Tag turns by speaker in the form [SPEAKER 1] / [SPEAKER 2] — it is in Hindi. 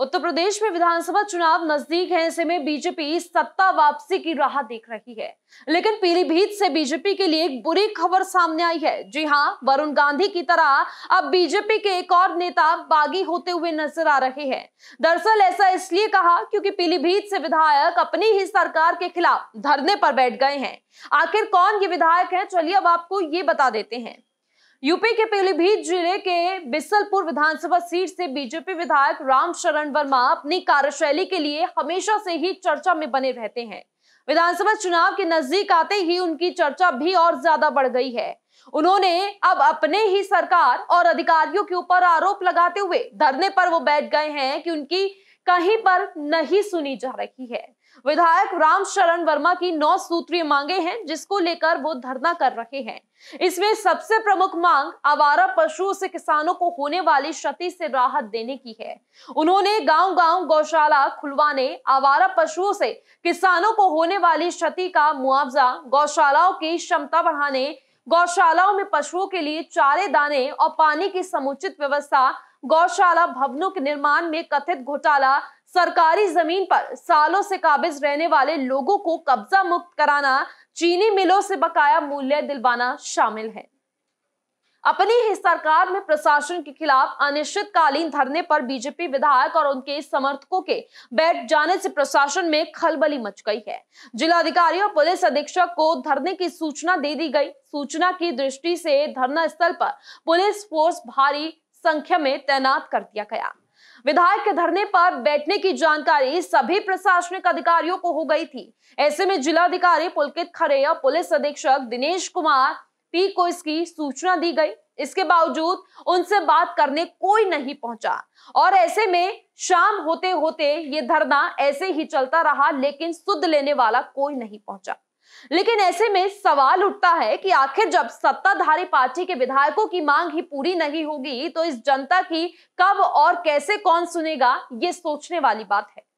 [SPEAKER 1] उत्तर प्रदेश में विधानसभा चुनाव नजदीक है ऐसे में बीजेपी सत्ता वापसी की राह देख रही है लेकिन पीलीभीत से बीजेपी के लिए एक बुरी खबर सामने आई है जी हां वरुण गांधी की तरह अब बीजेपी के एक और नेता बागी होते हुए नजर आ रहे हैं दरअसल ऐसा इसलिए कहा क्योंकि पीलीभीत से विधायक अपनी ही सरकार के खिलाफ धरने पर बैठ गए हैं आखिर कौन ये विधायक है चलिए अब आपको ये बता देते हैं यूपी के पीलीभीत जिले के बिसलपुर विधानसभा सीट से बीजेपी विधायक राम शरण वर्मा अपनी कार्यशैली के लिए हमेशा से ही चर्चा में बने रहते हैं विधानसभा चुनाव के नजदीक आते ही उनकी चर्चा भी और ज्यादा बढ़ गई है उन्होंने अब अपने ही सरकार और अधिकारियों के ऊपर आरोप लगाते हुए धरने पर वो बैठ गए हैं कि उनकी कहीं पर नहीं सुनी जा रही है विधायक राम शरण वर्मा की नौ सूत्रीय मांगे हैं जिसको लेकर वो धरना कर रहे हैं इसमें सबसे प्रमुख मांग आवारा पशु से किसानों को होने वाली क्षति से राहत देने की है उन्होंने गांव गांव गौशाला खुलवाने आवारा पशुओं से किसानों को होने वाली क्षति का मुआवजा गौशालाओं की क्षमता बढ़ाने गौशालाओं में पशुओं के लिए चारे दाने और पानी की समुचित व्यवस्था गौशाला भवनों के निर्माण में कथित घोटाला सरकारी जमीन पर सालों से काबिज रहने वाले लोगों को कब्जा मुक्त कराना चीनी मिलों से बकाया मूल्य दिलवाना शामिल है अपनी ही सरकार में प्रशासन के खिलाफ अनिश्चितकालीन धरने पर बीजेपी विधायक और उनके समर्थकों के बैठ जाने से प्रशासन में खलबली मच गई है जिलाधिकारी और पुलिस अधीक्षक को धरने की सूचना दे दी गई सूचना की दृष्टि से धरना स्थल पर पुलिस फोर्स भारी संख्या में तैनात कर दिया गया विधायक के धरने पर बैठने की जानकारी सभी प्रशासनिक अधिकारियों को हो गई थी ऐसे में जिलाधिकारी पुलकित खरे और पुलिस अधीक्षक दिनेश कुमार पी को इसकी सूचना दी गई इसके बावजूद उनसे बात करने कोई नहीं पहुंचा और ऐसे में शाम होते होते ये धरना ऐसे ही चलता रहा लेकिन सुध लेने वाला कोई नहीं पहुंचा लेकिन ऐसे में सवाल उठता है कि आखिर जब सत्ताधारी पार्टी के विधायकों की मांग ही पूरी नहीं होगी तो इस जनता की कब और कैसे कौन सुनेगा ये सोचने वाली बात है